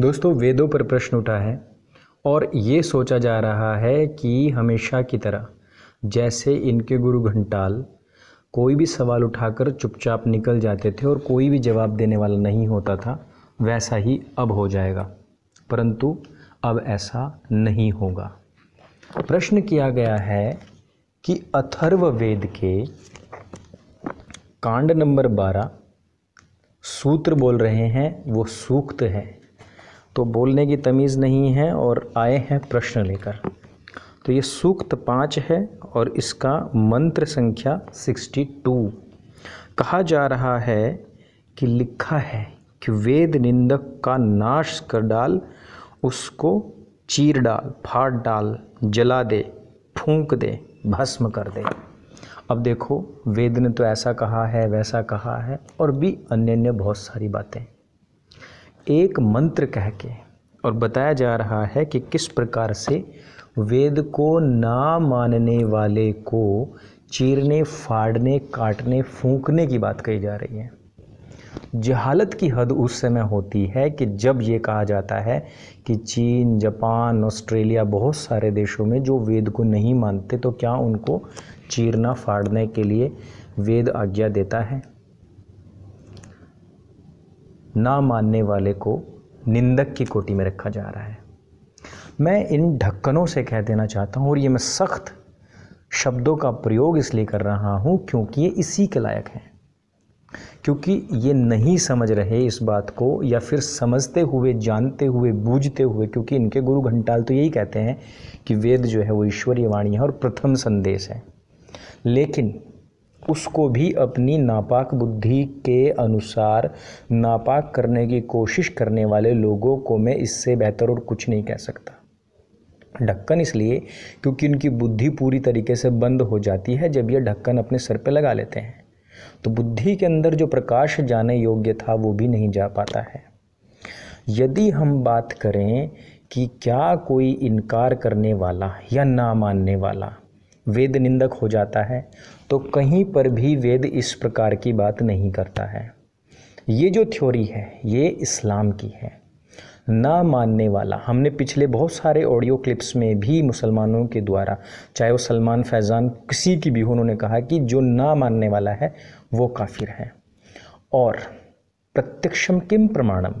दोस्तों वेदों पर प्रश्न उठा है और ये सोचा जा रहा है कि हमेशा की तरह जैसे इनके गुरु घंटाल कोई भी सवाल उठाकर चुपचाप निकल जाते थे और कोई भी जवाब देने वाला नहीं होता था वैसा ही अब हो जाएगा परंतु अब ऐसा नहीं होगा प्रश्न किया गया है कि अथर्व वेद के कांड नंबर बारह सूत्र बोल रहे हैं वो सूक्त है तो बोलने की तमीज़ नहीं है और आए हैं प्रश्न लेकर तो ये सूक्त पाँच है और इसका मंत्र संख्या सिक्सटी टू कहा जा रहा है कि लिखा है कि वेद निंदक का नाश कर डाल उसको चीर डाल फाड़ डाल जला दे फूंक दे भस्म कर दे अब देखो वेद ने तो ऐसा कहा है वैसा कहा है और भी अन्य अन्य बहुत सारी बातें एक मंत्र कह के और बताया जा रहा है कि किस प्रकार से वेद को ना मानने वाले को चीरने फाड़ने काटने फूंकने की बात कही जा रही है जहालत की हद उस समय होती है कि जब ये कहा जाता है कि चीन जापान ऑस्ट्रेलिया बहुत सारे देशों में जो वेद को नहीं मानते तो क्या उनको चीरना फाड़ने के लिए वेद आज्ञा देता है ना मानने वाले को निंदक की कोटी में रखा जा रहा है मैं इन ढक्कनों से कह देना चाहता हूँ और ये मैं सख्त शब्दों का प्रयोग इसलिए कर रहा हूँ क्योंकि ये इसी के लायक हैं क्योंकि ये नहीं समझ रहे इस बात को या फिर समझते हुए जानते हुए बूझते हुए क्योंकि इनके गुरु घंटाल तो यही कहते हैं कि वेद जो है वो ईश्वरीय वाणी है और प्रथम संदेश है लेकिन उसको भी अपनी नापाक बुद्धि के अनुसार नापाक करने की कोशिश करने वाले लोगों को मैं इससे बेहतर और कुछ नहीं कह सकता ढक्कन इसलिए क्योंकि उनकी बुद्धि पूरी तरीके से बंद हो जाती है जब यह ढक्कन अपने सर पर लगा लेते हैं तो बुद्धि के अंदर जो प्रकाश जाने योग्य था वो भी नहीं जा पाता है यदि हम बात करें कि क्या कोई इनकार करने वाला या ना मानने वाला वेद निंदक हो जाता है तो कहीं पर भी वेद इस प्रकार की बात नहीं करता है ये जो थ्योरी है ये इस्लाम की है ना मानने वाला हमने पिछले बहुत सारे ऑडियो क्लिप्स में भी मुसलमानों के द्वारा चाहे वो सलमान फैज़ान किसी की भी हो उन्होंने कहा कि जो ना मानने वाला है वो काफिर है और प्रत्यक्षम किम प्रमाणम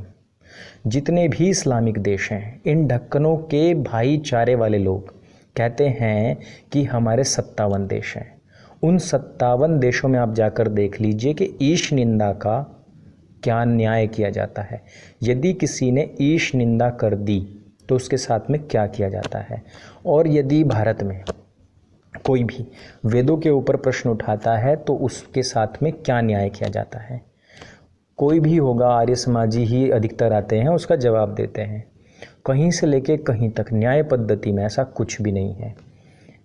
जितने भी इस्लामिक देश हैं इन ढक्कनों के भाईचारे वाले लोग कहते हैं कि हमारे सत्तावन देश हैं उन सत्तावन देशों में आप जाकर देख लीजिए कि ईश निंदा का क्या न्याय किया जाता है यदि किसी ने ईश निंदा कर दी तो उसके साथ में क्या किया जाता है और यदि भारत में कोई भी वेदों के ऊपर प्रश्न उठाता है तो उसके साथ में क्या न्याय किया जाता है कोई भी होगा आर्य समाजी ही अधिकतर आते हैं उसका जवाब देते हैं कहीं से लेके कहीं तक न्याय पद्धति में ऐसा कुछ भी नहीं है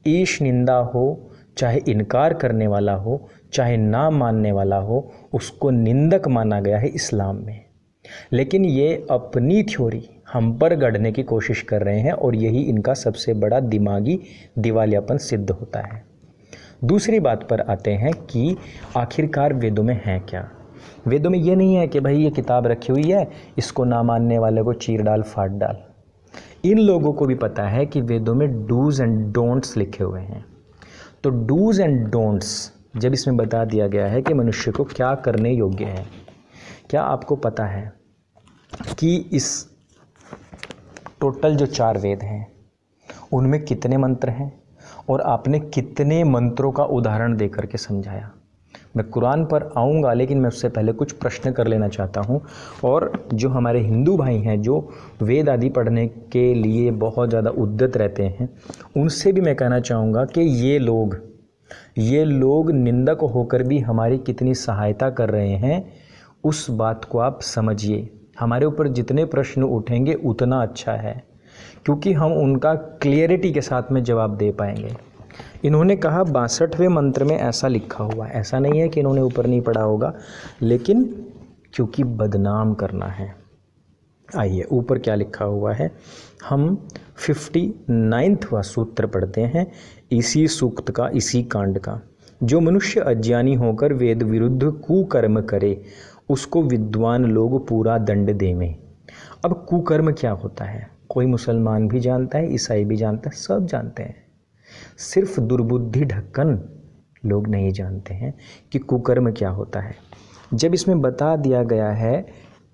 ईश निंदा हो चाहे इनकार करने वाला हो चाहे ना मानने वाला हो उसको निंदक माना गया है इस्लाम में लेकिन ये अपनी थ्योरी हम पर गढ़ने की कोशिश कर रहे हैं और यही इनका सबसे बड़ा दिमागी दिवालियापन सिद्ध होता है दूसरी बात पर आते हैं कि आखिरकार वेदों में हैं क्या वेदों में ये नहीं है कि भाई ये किताब रखी हुई है इसको ना मानने वाले को चीर डाल फाट डाल इन लोगों को भी पता है कि वेदों में डूज एंड डोंट्स लिखे हुए हैं तो डूज एंड डोंट्स जब इसमें बता दिया गया है कि मनुष्य को क्या करने योग्य है क्या आपको पता है कि इस टोटल जो चार वेद हैं उनमें कितने मंत्र हैं और आपने कितने मंत्रों का उदाहरण दे करके समझाया मैं कुरान पर आऊँगा लेकिन मैं उससे पहले कुछ प्रश्न कर लेना चाहता हूँ और जो हमारे हिंदू भाई हैं जो वेद आदि पढ़ने के लिए बहुत ज़्यादा उद्दत रहते हैं उनसे भी मैं कहना चाहूँगा कि ये लोग ये लोग निंदक होकर भी हमारी कितनी सहायता कर रहे हैं उस बात को आप समझिए हमारे ऊपर जितने प्रश्न उठेंगे उतना अच्छा है क्योंकि हम उनका क्लियरिटी के साथ में जवाब दे पाएंगे इन्होंने कहा बासठवें मंत्र में ऐसा लिखा हुआ ऐसा नहीं है कि इन्होंने ऊपर नहीं पढ़ा होगा लेकिन क्योंकि बदनाम करना है आइए ऊपर क्या लिखा हुआ है हम फिफ्टी व सूत्र पढ़ते हैं इसी सूक्त का इसी कांड का जो मनुष्य अज्ञानी होकर वेद विरुद्ध कुकर्म करे उसको विद्वान लोग पूरा दंड देवें अब कुकर्म क्या होता है कोई मुसलमान भी जानता है ईसाई भी जानता है सब जानते हैं सिर्फ दुर्बुद्धि ढक्कन लोग नहीं जानते हैं कि कुकर्म क्या होता है जब इसमें बता दिया गया है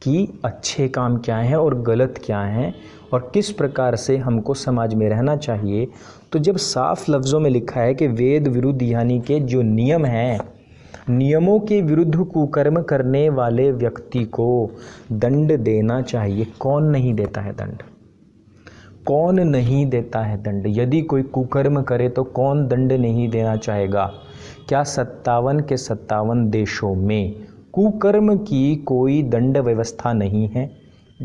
कि अच्छे काम क्या हैं और गलत क्या हैं और किस प्रकार से हमको समाज में रहना चाहिए तो जब साफ लफ्ज़ों में लिखा है कि वेद विरुद्ध यानी के जो नियम हैं नियमों के विरुद्ध कुकर्म करने वाले व्यक्ति को दंड देना चाहिए कौन नहीं देता है दंड कौन नहीं देता है दंड यदि कोई कुकर्म करे तो कौन दंड नहीं देना चाहेगा क्या सत्तावन के सत्तावन देशों में कुकर्म की कोई दंड व्यवस्था नहीं है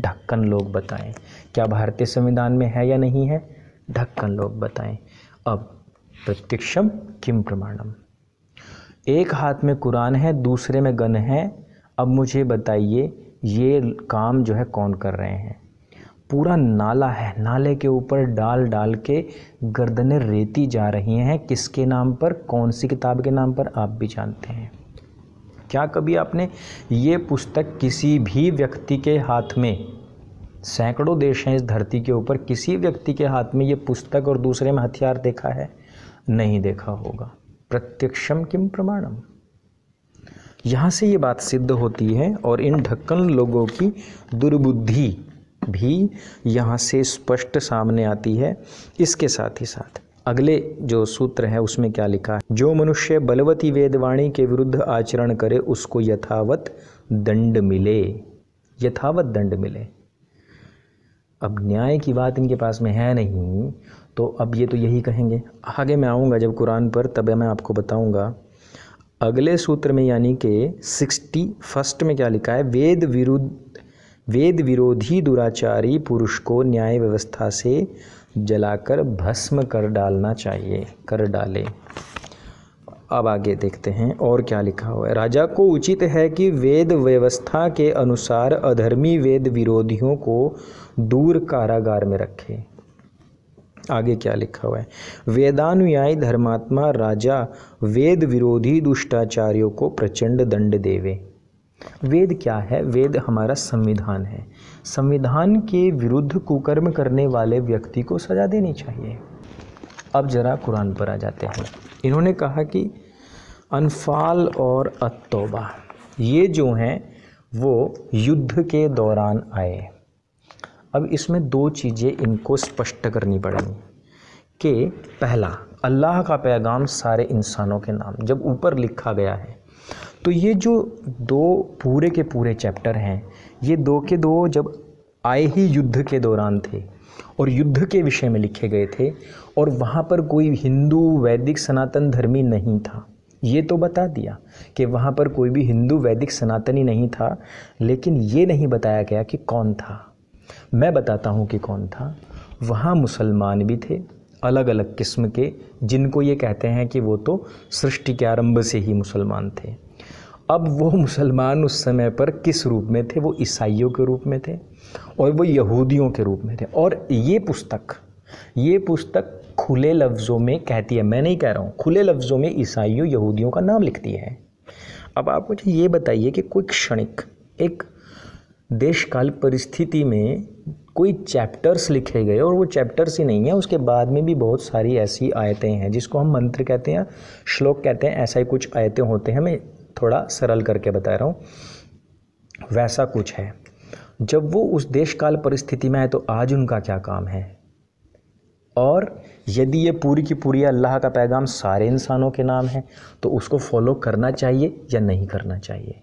ढक्कन लोग बताएं क्या भारतीय संविधान में है या नहीं है ढक्कन लोग बताएं अब प्रत्यक्षम किम प्रमाणम एक हाथ में कुरान है दूसरे में गन है अब मुझे बताइए ये काम जो है कौन कर रहे हैं पूरा नाला है नाले के ऊपर डाल डाल के गर्दनें रेती जा रही हैं किसके नाम पर कौन सी किताब के नाम पर आप भी जानते हैं क्या कभी आपने ये पुस्तक किसी भी व्यक्ति के हाथ में सैकड़ों देश हैं इस धरती के ऊपर किसी व्यक्ति के हाथ में ये पुस्तक और दूसरे में हथियार देखा है नहीं देखा होगा प्रत्यक्षम किम प्रमाणम यहाँ से ये बात सिद्ध होती है और इन ढक्कन लोगों की दुर्बुद्धि भी यहाँ से स्पष्ट सामने आती है इसके साथ ही साथ अगले जो सूत्र है उसमें क्या लिखा है जो मनुष्य बलवती वेदवाणी के विरुद्ध आचरण करे उसको यथावत दंड मिले यथावत दंड मिले अब न्याय की बात इनके पास में है नहीं तो अब ये तो यही कहेंगे आगे मैं आऊँगा जब कुरान पर तब मैं आपको बताऊँगा अगले सूत्र में यानी कि सिक्सटी फर्स्ट में क्या लिखा है वेद विरुद्ध वेद विरोधी दुराचारी पुरुष को न्याय व्यवस्था से जलाकर भस्म कर डालना चाहिए कर डाले अब आगे देखते हैं और क्या लिखा हुआ है राजा को उचित है कि वेद व्यवस्था के अनुसार अधर्मी वेद विरोधियों को दूर कारागार में रखे आगे क्या लिखा हुआ है वेदानुयायी धर्मात्मा राजा वेद विरोधी दुष्टाचार्यों को प्रचंड दंड देवे वेद क्या है वेद हमारा संविधान है संविधान के विरुद्ध कुकर्म करने वाले व्यक्ति को सज़ा देनी चाहिए अब जरा कुरान पर आ जाते हैं इन्होंने कहा कि अनफाल और अतोबा ये जो हैं वो युद्ध के दौरान आए अब इसमें दो चीज़ें इनको स्पष्ट करनी पड़ेंगी कि पहला अल्लाह का पैगाम सारे इंसानों के नाम जब ऊपर लिखा गया है तो ये जो दो पूरे के पूरे चैप्टर हैं ये दो के दो जब आए ही युद्ध के दौरान थे और युद्ध के विषय में लिखे गए थे और वहाँ पर कोई हिंदू वैदिक सनातन धर्मी नहीं था ये तो बता दिया कि वहाँ पर कोई भी हिंदू वैदिक सनातनी नहीं था लेकिन ये नहीं बताया गया कि कौन था मैं बताता हूँ कि कौन था वहाँ मुसलमान भी थे अलग अलग किस्म के जिनको ये कहते हैं कि वो तो सृष्टि के आरंभ से ही मुसलमान थे अब वो मुसलमान उस समय पर किस रूप में थे वो ईसाइयों के रूप में थे और वो यहूदियों के रूप में थे और ये पुस्तक ये पुस्तक खुले लफ्ज़ों में कहती है मैं नहीं कह रहा हूँ खुले लफ्ज़ों में ईसाइयों यहूदियों का नाम लिखती है अब आप मुझे ये बताइए कि कोई क्षणिक एक देश काल परिस्थिति में कोई चैप्टर्स लिखे गए और वो चैप्टर्स ही नहीं है उसके बाद में भी बहुत सारी ऐसी आयतें हैं जिसको हम मंत्र कहते हैं श्लोक कहते हैं ऐसा ही कुछ आयतें होते हैं हमें थोड़ा सरल करके बता रहा हूँ वैसा कुछ है जब वो उस देश काल परिस्थिति में है तो आज उनका क्या काम है और यदि ये पूरी की पूरी अल्लाह का पैगाम सारे इंसानों के नाम है तो उसको फॉलो करना चाहिए या नहीं करना चाहिए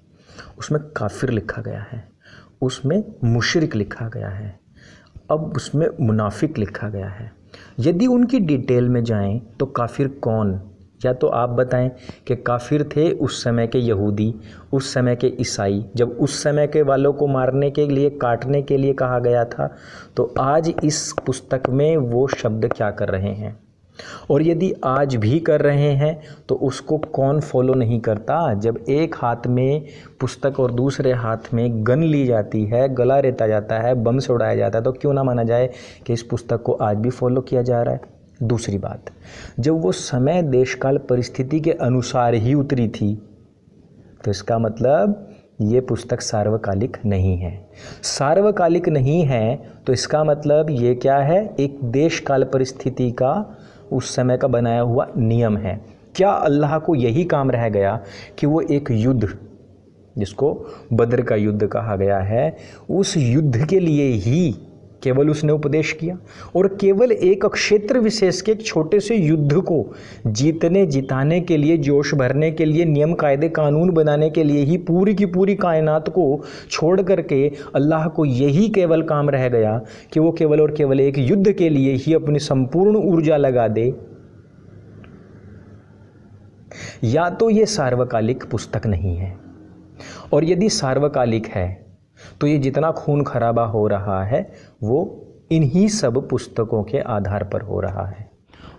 उसमें काफिर लिखा गया है उसमें मुशरक लिखा गया है अब उसमें मुनाफिक लिखा गया है यदि उनकी डिटेल में जाएं तो काफिर कौन या तो आप बताएं कि काफिर थे उस समय के यहूदी उस समय के ईसाई जब उस समय के वालों को मारने के लिए काटने के लिए कहा गया था तो आज इस पुस्तक में वो शब्द क्या कर रहे हैं और यदि आज भी कर रहे हैं तो उसको कौन फॉलो नहीं करता जब एक हाथ में पुस्तक और दूसरे हाथ में गन ली जाती है गला रेता जाता है बम से उड़ाया जाता है तो क्यों ना माना जाए कि इस पुस्तक को आज भी फॉलो किया जा रहा है दूसरी बात जब वो समय देशकाल परिस्थिति के अनुसार ही उतरी थी तो इसका मतलब ये पुस्तक सार्वकालिक नहीं है सार्वकालिक नहीं है तो इसका मतलब ये क्या है एक देश काल परिस्थिति का उस समय का बनाया हुआ नियम है क्या अल्लाह को यही काम रह गया कि वो एक युद्ध जिसको बद्र का युद्ध कहा गया है उस युद्ध के लिए ही केवल उसने उपदेश किया और केवल एक क्षेत्र विशेष के एक छोटे से युद्ध को जीतने जिताने के लिए जोश भरने के लिए नियम कायदे कानून बनाने के लिए ही पूरी की पूरी कायनात को छोड़ करके अल्लाह को यही केवल काम रह गया कि वो केवल और केवल एक युद्ध के लिए ही अपनी संपूर्ण ऊर्जा लगा दे या तो ये सार्वकालिक पुस्तक नहीं है और यदि सार्वकालिक है तो ये जितना खून खराबा हो रहा है वो इन्हीं सब पुस्तकों के आधार पर हो रहा है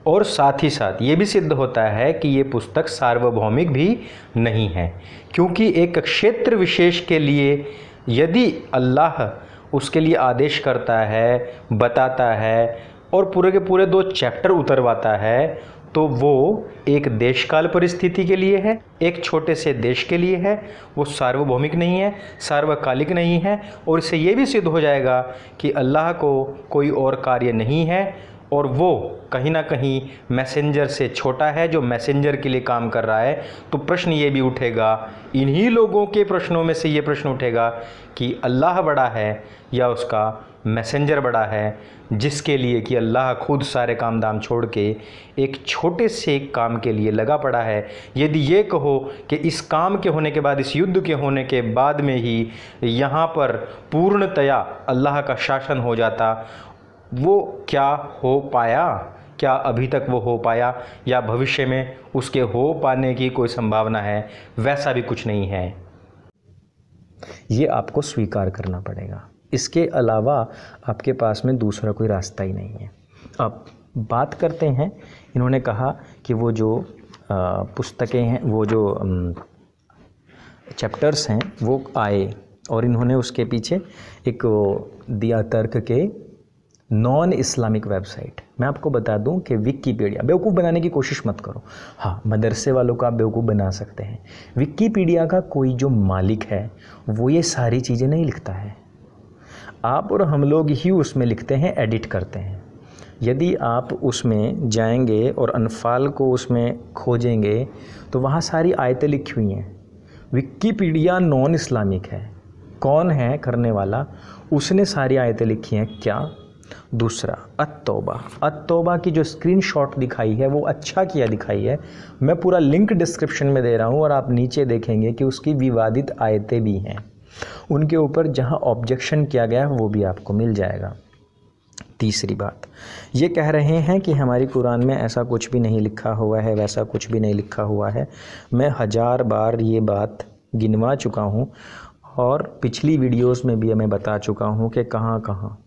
और साथ ही साथ ये भी सिद्ध होता है कि ये पुस्तक सार्वभौमिक भी नहीं है क्योंकि एक क्षेत्र विशेष के लिए यदि अल्लाह उसके लिए आदेश करता है बताता है और पूरे के पूरे दो चैप्टर उतरवाता है तो वो एक देशकाल परिस्थिति के लिए है एक छोटे से देश के लिए है वो सार्वभौमिक नहीं है सार्वकालिक नहीं है और इससे ये भी सिद्ध हो जाएगा कि अल्लाह को कोई और कार्य नहीं है और वो कहीं ना कहीं मैसेंजर से छोटा है जो मैसेंजर के लिए काम कर रहा है तो प्रश्न ये भी उठेगा इन्हीं लोगों के प्रश्नों में से ये प्रश्न उठेगा कि अल्लाह बड़ा है या उसका मैसेंजर बड़ा है जिसके लिए कि अल्लाह खुद सारे काम दाम छोड़ के एक छोटे से काम के लिए लगा पड़ा है यदि ये कहो कि इस काम के होने के बाद इस युद्ध के होने के बाद में ही यहाँ पर पूर्णतया अल्लाह का शासन हो जाता वो क्या हो पाया क्या अभी तक वो हो पाया या भविष्य में उसके हो पाने की कोई संभावना है वैसा भी कुछ नहीं है ये आपको स्वीकार करना पड़ेगा इसके अलावा आपके पास में दूसरा कोई रास्ता ही नहीं है अब बात करते हैं इन्होंने कहा कि वो जो पुस्तकें हैं वो जो चैप्टर्स हैं वो आए और इन्होंने उसके पीछे एक दिया तर्क के नॉन इस्लामिक वेबसाइट मैं आपको बता दूं कि विकीपीडिया बेवकूफ़ बनाने की कोशिश मत करो हाँ मदरसे वालों को आप बेवकूफ़ बना सकते हैं विकीपीडिया का कोई जो मालिक है वो ये सारी चीज़ें नहीं लिखता है आप और हम लोग ही उसमें लिखते हैं एडिट करते हैं यदि आप उसमें जाएंगे और अनफाल को उसमें खोजेंगे तो वहाँ सारी आयतें लिखी हुई हैं विकीपीडिया नॉन इस्लामिक है कौन है करने वाला उसने सारी आयतें लिखी हैं क्या दूसरा अतोबा अतोबा की जो स्क्रीनशॉट दिखाई है वो अच्छा किया दिखाई है मैं पूरा लिंक डिस्क्रिप्शन में दे रहा हूँ और आप नीचे देखेंगे कि उसकी विवादित आयतें भी हैं उनके ऊपर जहाँ ऑब्जेक्शन किया गया है वो भी आपको मिल जाएगा तीसरी बात ये कह रहे हैं कि हमारी कुरान में ऐसा कुछ भी नहीं लिखा हुआ है वैसा कुछ भी नहीं लिखा हुआ है मैं हज़ार बार ये बात गिनवा चुका हूँ और पिछली वीडियोस में भी मैं बता चुका हूँ कि कहाँ कहाँ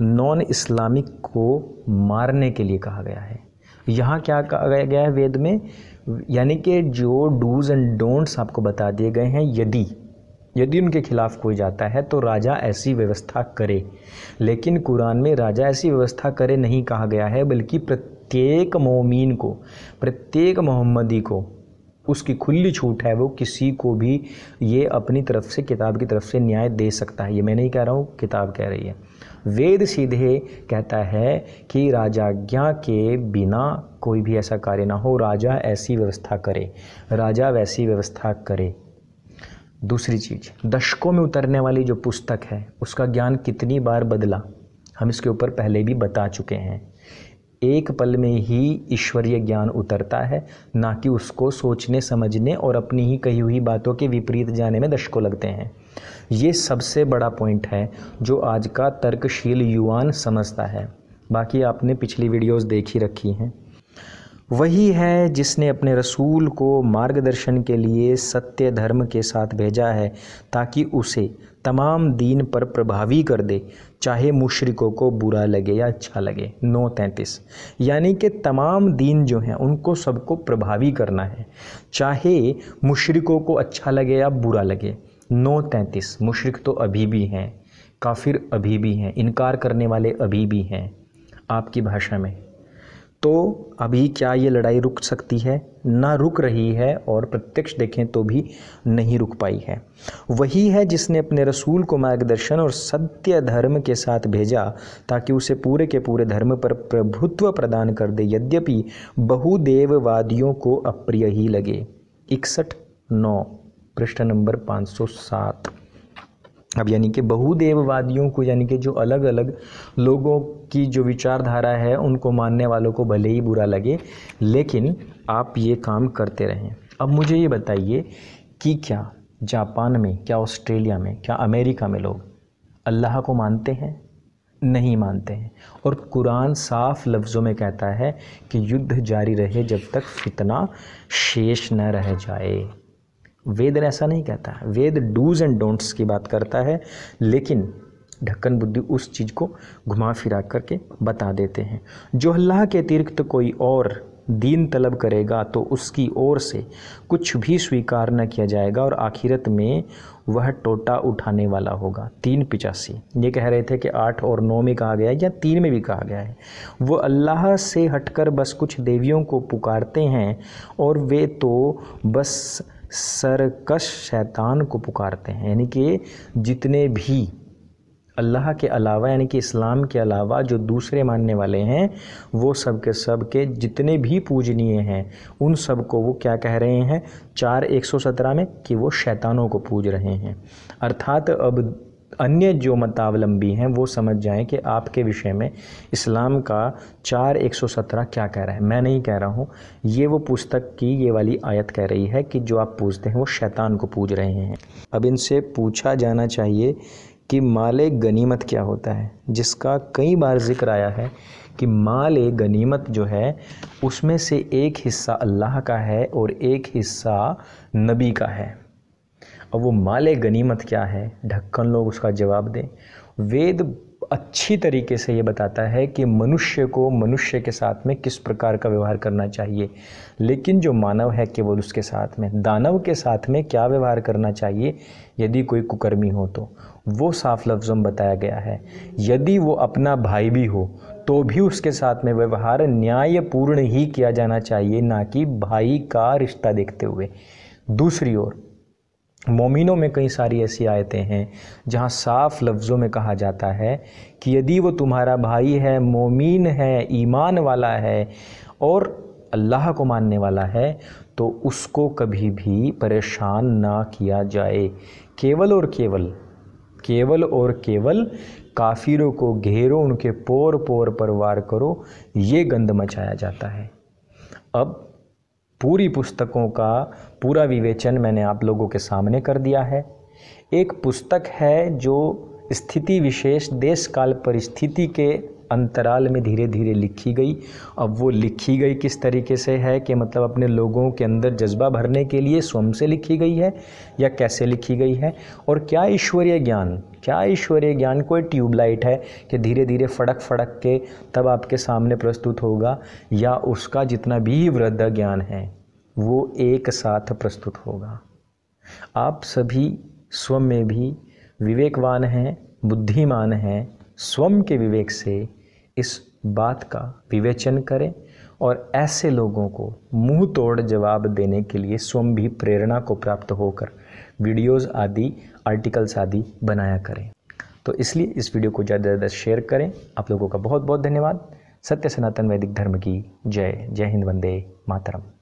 नॉन इस्लामिक को मारने के लिए कहा गया है यहाँ क्या कहा गया है वेद में यानी कि जो डूज़ एंड डोंट्स आपको बता दिए गए हैं यदि यदि उनके खिलाफ कोई जाता है तो राजा ऐसी व्यवस्था करे लेकिन कुरान में राजा ऐसी व्यवस्था करे नहीं कहा गया है बल्कि प्रत्येक मोमिन को प्रत्येक मोहम्मदी को उसकी खुली छूट है वो किसी को भी ये अपनी तरफ से किताब की तरफ से न्याय दे सकता है ये मैं नहीं कह रहा हूँ किताब कह रही है वेद सीधे कहता है कि राजाज्ञा के बिना कोई भी ऐसा कार्य ना हो राजा ऐसी व्यवस्था करे राजा वैसी व्यवस्था करे दूसरी चीज़ दशकों में उतरने वाली जो पुस्तक है उसका ज्ञान कितनी बार बदला हम इसके ऊपर पहले भी बता चुके हैं एक पल में ही ईश्वरीय ज्ञान उतरता है ना कि उसको सोचने समझने और अपनी ही कही हुई बातों के विपरीत जाने में दशकों लगते हैं ये सबसे बड़ा पॉइंट है जो आज का तर्कशील युवान समझता है बाकी आपने पिछली वीडियोस देख ही रखी हैं वही है जिसने अपने रसूल को मार्गदर्शन के लिए सत्य धर्म के साथ भेजा है ताकि उसे तमाम दीन पर प्रभावी कर दे चाहे मुशरिकों को बुरा लगे या अच्छा लगे नौ तैंतीस यानी कि तमाम दीन जो हैं उनको सबको प्रभावी करना है चाहे मुशरिकों को अच्छा लगे या बुरा लगे नौ तैंतीस मुशरक तो अभी भी हैं काफिर अभी भी हैं इनकार करने वाले अभी भी हैं आपकी भाषा में तो अभी क्या ये लड़ाई रुक सकती है ना रुक रही है और प्रत्यक्ष देखें तो भी नहीं रुक पाई है वही है जिसने अपने रसूल को मार्गदर्शन और सत्य धर्म के साथ भेजा ताकि उसे पूरे के पूरे धर्म पर प्रभुत्व प्रदान कर दे यद्यपि बहुदेववादियों को अप्रिय ही लगे इकसठ नौ पृष्ठ नंबर पाँच सौ सात अब यानी कि बहुदेववादियों को यानी कि जो अलग अलग लोगों की जो विचारधारा है उनको मानने वालों को भले ही बुरा लगे लेकिन आप ये काम करते रहें अब मुझे ये बताइए कि क्या जापान में क्या ऑस्ट्रेलिया में क्या अमेरिका में लोग अल्लाह को मानते हैं नहीं मानते हैं और कुरान साफ लफ्ज़ों में कहता है कि युद्ध जारी रहे जब तक फितना शेष न रह जाए वेद ने ऐसा नहीं कहता वेद डूज एंड डोंट्स की बात करता है लेकिन ढक्कन बुद्धि उस चीज़ को घुमा फिरा करके बता देते हैं जो अल्लाह के अतिरिक्त कोई और दीन तलब करेगा तो उसकी ओर से कुछ भी स्वीकार न किया जाएगा और आखिरत में वह टोटा उठाने वाला होगा तीन पिचासी ये कह रहे थे कि आठ और नौ में कहा गया है या तीन में भी कहा गया है वो अल्लाह से हटकर बस कुछ देवियों को पुकारते हैं और वे तो बस सरकश शैतान को पुकारते हैं यानी कि जितने भी अल्लाह के अलावा यानी कि इस्लाम के अलावा जो दूसरे मानने वाले हैं वो सब के सब के जितने भी पूजनीय हैं उन सब को वो क्या कह रहे हैं चार एक सौ सत्रह में कि वो शैतानों को पूज रहे हैं अर्थात अब अन्य जो मतावलंबी हैं वो समझ जाएं कि आपके विषय में इस्लाम का चार एक सौ सत्रह क्या कह रहा है मैं नहीं कह रहा हूँ ये वो पुस्तक की ये वाली आयत कह रही है कि जो आप पूछते हैं वो शैतान को पूज रहे हैं अब इनसे पूछा जाना चाहिए कि माल गनीमत क्या होता है जिसका कई बार जिक्र आया है कि माल गनीमत जो है उसमें से एक हिस्सा अल्लाह का है और एक हिस्सा नबी का है और वो माले गनीमत क्या है ढक्कन लोग उसका जवाब दें वेद अच्छी तरीके से ये बताता है कि मनुष्य को मनुष्य के साथ में किस प्रकार का व्यवहार करना चाहिए लेकिन जो मानव है केवल उसके साथ में दानव के साथ में क्या व्यवहार करना चाहिए यदि कोई कुकर्मी हो तो वो साफ लफ्ज़ में बताया गया है यदि वो अपना भाई भी हो तो भी उसके साथ में व्यवहार न्यायपूर्ण ही किया जाना चाहिए ना कि भाई का रिश्ता देखते हुए दूसरी ओर मोमिनों में कई सारी ऐसी आयतें हैं जहाँ साफ लफ्ज़ों में कहा जाता है कि यदि वो तुम्हारा भाई है मोमिन है ईमान वाला है और अल्लाह को मानने वाला है तो उसको कभी भी परेशान ना किया जाए केवल और केवल केवल और केवल काफिरों को घेरो उनके पोर पोर पर वार करो ये गंद मचाया जाता है अब पूरी पुस्तकों का पूरा विवेचन मैंने आप लोगों के सामने कर दिया है एक पुस्तक है जो स्थिति विशेष देश काल परिस्थिति के अंतराल में धीरे धीरे लिखी गई अब वो लिखी गई किस तरीके से है कि मतलब अपने लोगों के अंदर जज्बा भरने के लिए स्वयं से लिखी गई है या कैसे लिखी गई है और क्या ईश्वरीय ज्ञान क्या ईश्वरीय ज्ञान कोई ट्यूबलाइट है कि धीरे धीरे फड़क फड़क के तब आपके सामने प्रस्तुत होगा या उसका जितना भी वृद्ध ज्ञान है वो एक साथ प्रस्तुत होगा आप सभी स्वम में भी विवेकवान हैं बुद्धिमान हैं स्वम के विवेक से इस बात का विवेचन करें और ऐसे लोगों को मुंह तोड़ जवाब देने के लिए स्वयं भी प्रेरणा को प्राप्त होकर वीडियोस आदि आर्टिकल्स आदि बनाया करें तो इसलिए इस वीडियो को ज़्यादा से ज़्यादा शेयर करें आप लोगों का बहुत बहुत धन्यवाद सत्य सनातन वैदिक धर्म की जय जय हिंद वंदे मातरम